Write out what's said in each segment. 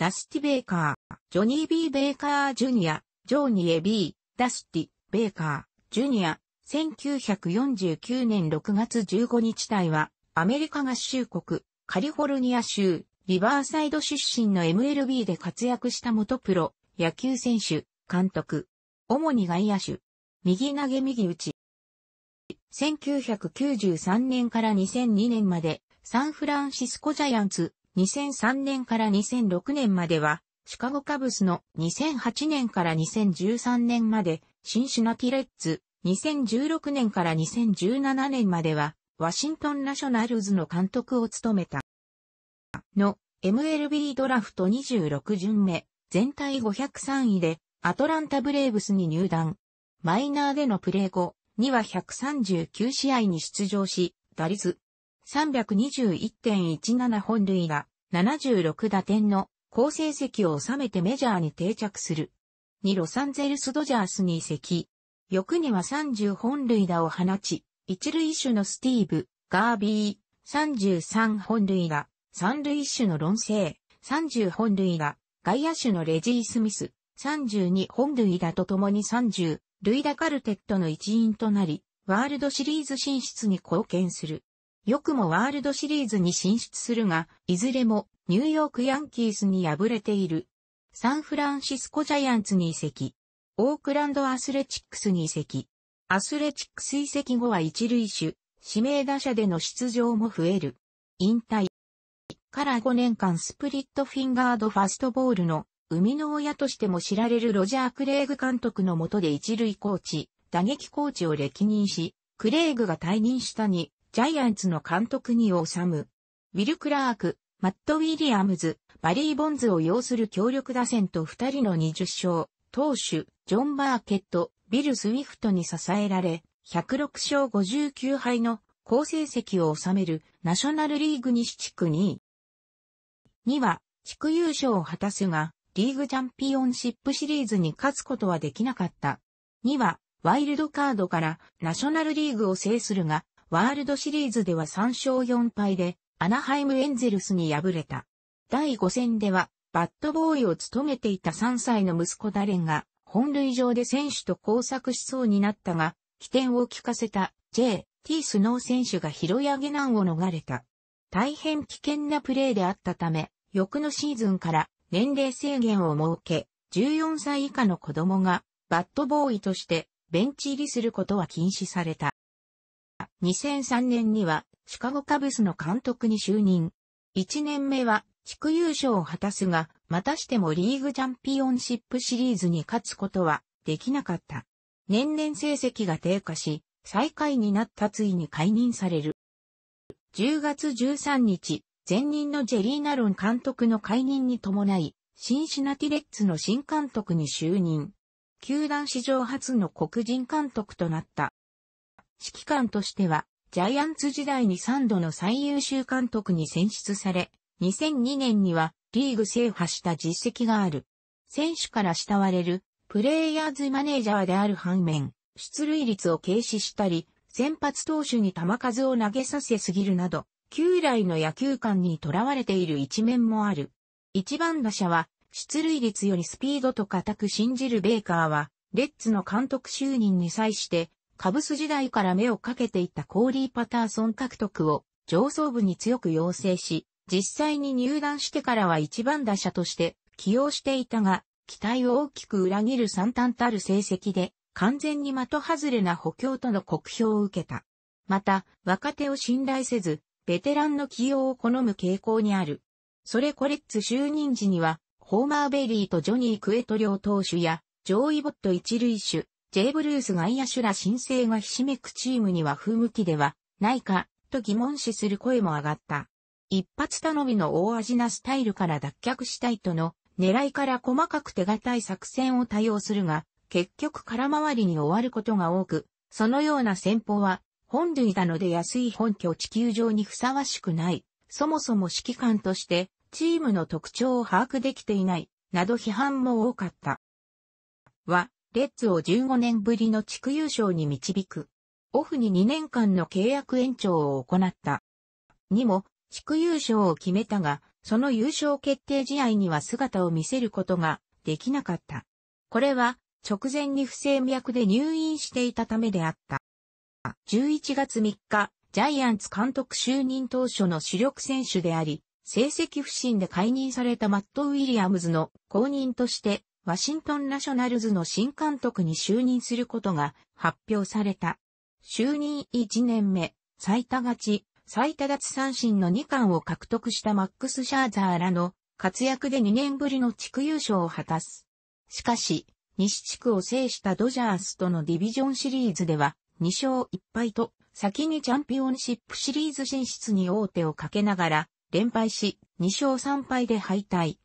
ダスティ・ベイカー、ジョニー・ビー・ベイカー・ジュニア、ジョーニエ・ビー、ダスティ・ベイカー、ジュニア、1949年6月15日隊は、アメリカ合衆国、カリフォルニア州、リバーサイド出身の MLB で活躍した元プロ、野球選手、監督、主に外野手、右投げ右打ち。1993年から2002年まで、サンフランシスコジャイアンツ、2003年から2006年までは、シカゴカブスの2008年から2013年まで、シンシナティレッツ、2016年から2017年までは、ワシントンナショナルズの監督を務めた。の、MLB ドラフト26巡目、全体503位で、アトランタブレーブスに入団。マイナーでのプレー後、には139試合に出場し、打率321.17本塁打、76打点の好成績を収めてメジャーに定着する。2ロサンゼルスドジャースに移籍。翌には30本塁打を放ち、一塁手のスティーブ、ガービー、33本塁打、三塁手のロンセイ、30本塁打、外野手のレジー・スミス、32本塁打とともに30、塁打カルテットの一員となり、ワールドシリーズ進出に貢献する。よくもワールドシリーズに進出するが、いずれもニューヨークヤンキースに敗れている。サンフランシスコジャイアンツに移籍。オークランドアスレチックスに移籍。アスレチックス移籍後は一塁手、指名打者での出場も増える。引退。から5年間スプリットフィンガードファストボールの生みの親としても知られるロジャー・クレイグ監督のもとで一塁コーチ、打撃コーチを歴任し、クレイグが退任した2ジャイアンツの監督に収む。ウィル・クラーク、マット・ウィリアムズ、バリー・ボンズを擁する強力打線と二人の20勝、投手、ジョン・マーケット、ビル・スウィフトに支えられ、106勝59敗の好成績を収めるナショナルリーグ西地区2位。2は、地区優勝を果たすが、リーグチャンピオンシップシリーズに勝つことはできなかった。2は、ワイルドカードからナショナルリーグを制するが、ワールドシリーズでは3勝4敗で、アナハイムエンゼルスに敗れた。第5戦では、バットボーイを務めていた3歳の息子ダレンが、本塁上で選手と交錯しそうになったが、起点を利かせた J. T. スノー選手が拾い上げ難を逃れた。大変危険なプレーであったため、翌のシーズンから年齢制限を設け、14歳以下の子供がバットボーイとしてベンチ入りすることは禁止された。2003年にはシカゴカブスの監督に就任。1年目は地区優勝を果たすが、またしてもリーグチャンピオンシップシリーズに勝つことはできなかった。年々成績が低下し、最下位になったついに解任される。10月13日、前任のジェリー・ナロン監督の解任に伴い、シンシナティレッツの新監督に就任。球団史上初の黒人監督となった。指揮官としては、ジャイアンツ時代に3度の最優秀監督に選出され、2002年にはリーグ制覇した実績がある。選手から慕われるプレイヤーズマネージャーである反面、出塁率を軽視したり、先発投手に球数を投げさせすぎるなど、旧来の野球観にとらわれている一面もある。一番打者は、出塁率よりスピードと固く信じるベーカーは、レッツの監督就任に際して、カブス時代から目をかけていたコーリー・パターソン獲得を上層部に強く要請し、実際に入団してからは一番打者として起用していたが、期待を大きく裏切る惨憺たる成績で、完全に的外れな補強との酷評を受けた。また、若手を信頼せず、ベテランの起用を好む傾向にある。それコレッツ就任時には、ホーマーベリーとジョニー・クエト両投手や、ジョーイ・ボット一塁手、J ブルース外野手ら新生がひしめくチームには不向きではないかと疑問視する声も上がった。一発頼みの大味なスタイルから脱却したいとの狙いから細かく手堅い作戦を多用するが、結局空回りに終わることが多く、そのような戦法は本類なので安い本拠地球上にふさわしくない、そもそも指揮官としてチームの特徴を把握できていない、など批判も多かった。は、レッズを15年ぶりの地区優勝に導く。オフに2年間の契約延長を行った。にも、地区優勝を決めたが、その優勝決定試合には姿を見せることができなかった。これは、直前に不正脈で入院していたためであった。11月3日、ジャイアンツ監督就任当初の主力選手であり、成績不振で解任されたマット・ウィリアムズの後任としてワシントンナショナルズの新監督に就任することが発表された。就任1年目、最多勝ち、最多奪三振の2冠を獲得したマックス・シャーザーらの活躍で2年ぶりの地区優勝を果たす。しかし、西地区を制したドジャースとのディビジョンシリーズでは2勝1敗と先にチャンピオンシップシリーズ進出に王手をかけながら連敗し2勝3敗で敗退。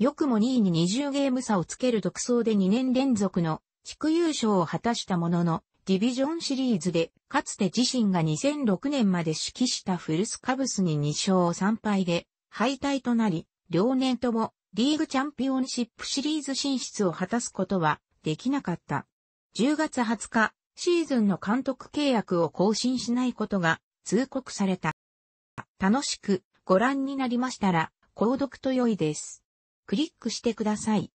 よくも2位に20ゲーム差をつける独走で2年連続の地区優勝を果たしたものの、ディビジョンシリーズで、かつて自身が2006年まで指揮したフルスカブスに2勝3敗で敗退となり、両年ともリーグチャンピオンシップシリーズ進出を果たすことはできなかった。10月20日、シーズンの監督契約を更新しないことが通告された。楽しくご覧になりましたら、購読と良いです。クリックしてください。